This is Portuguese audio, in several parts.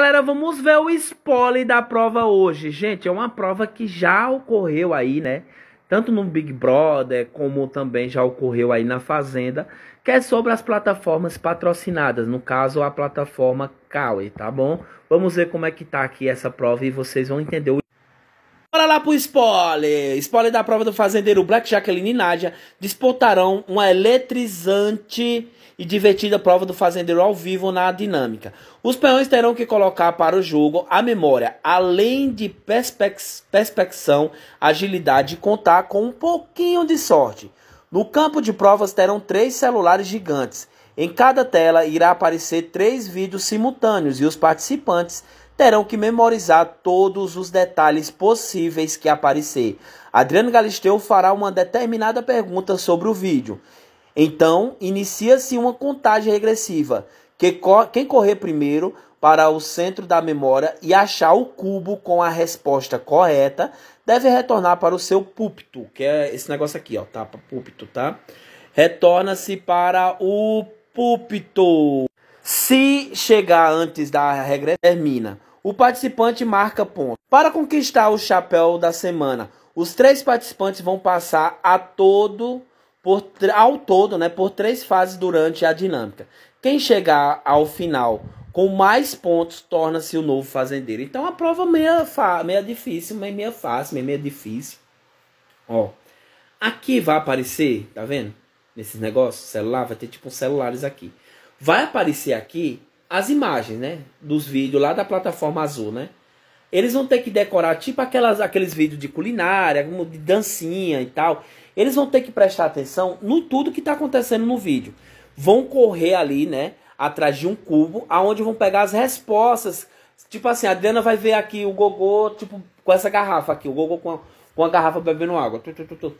Galera, vamos ver o spoiler da prova hoje. Gente, é uma prova que já ocorreu aí, né? Tanto no Big Brother, como também já ocorreu aí na Fazenda, que é sobre as plataformas patrocinadas, no caso a plataforma Caue, tá bom? Vamos ver como é que tá aqui essa prova e vocês vão entender o Bora lá pro spoiler! Spoiler da prova do fazendeiro Black Jacqueline e Nádia disputarão uma eletrizante e divertida prova do fazendeiro ao vivo na dinâmica. Os peões terão que colocar para o jogo a memória, além de perspex, perspecção, agilidade e contar com um pouquinho de sorte. No campo de provas terão três celulares gigantes. Em cada tela irá aparecer três vídeos simultâneos e os participantes terão que memorizar todos os detalhes possíveis que aparecer. Adriano Galisteu fará uma determinada pergunta sobre o vídeo. Então, inicia-se uma contagem regressiva. quem correr primeiro para o centro da memória e achar o cubo com a resposta correta deve retornar para o seu púlpito, que é esse negócio aqui, ó, tá? Púlpito, tá? Retorna-se para o púlpito. Se chegar antes da regressão, termina o participante marca ponto. Para conquistar o chapéu da semana, os três participantes vão passar a todo por, ao todo, né, por três fases durante a dinâmica. Quem chegar ao final com mais pontos torna-se o novo fazendeiro. Então a prova meia, meia difícil, meia, meia fácil, meia, meia difícil. Ó, aqui vai aparecer, tá vendo? Nesses negócios, celular, vai ter tipo celulares aqui. Vai aparecer aqui as imagens, né? Dos vídeos lá da plataforma azul, né? Eles vão ter que decorar, tipo aquelas, aqueles vídeos de culinária, de dancinha e tal. Eles vão ter que prestar atenção no tudo que está acontecendo no vídeo. Vão correr ali, né? Atrás de um cubo, aonde vão pegar as respostas. Tipo assim, a Diana vai ver aqui o Gogô, tipo, com essa garrafa aqui. O Gogô com a, com a garrafa bebendo água. Tu, tu, tu,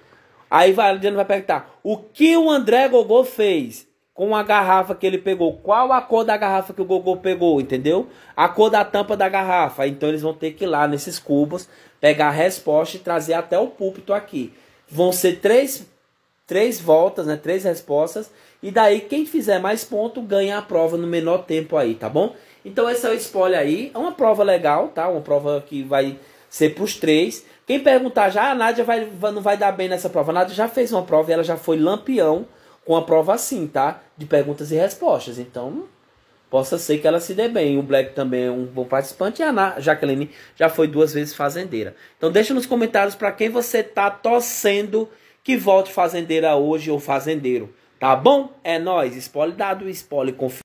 Aí vai, a Diana vai perguntar, o que o André Gogô fez? com a garrafa que ele pegou. Qual a cor da garrafa que o Gogô pegou, entendeu? A cor da tampa da garrafa. Então eles vão ter que ir lá nesses cubos, pegar a resposta e trazer até o púlpito aqui. Vão ser três, três voltas, né? Três respostas. E daí quem fizer mais ponto ganha a prova no menor tempo aí, tá bom? Então esse é o spoiler aí. É uma prova legal, tá? Uma prova que vai ser para os três. Quem perguntar já, a Nádia vai, não vai dar bem nessa prova. A Nádia já fez uma prova e ela já foi lampião com a prova assim, tá? De perguntas e respostas. Então, possa ser que ela se dê bem. O Black também é um bom participante e a Jaqueline já foi duas vezes fazendeira. Então, deixa nos comentários para quem você tá torcendo que volte fazendeira hoje ou fazendeiro. Tá bom? É nós, spoiler dado, spoiler confirmado.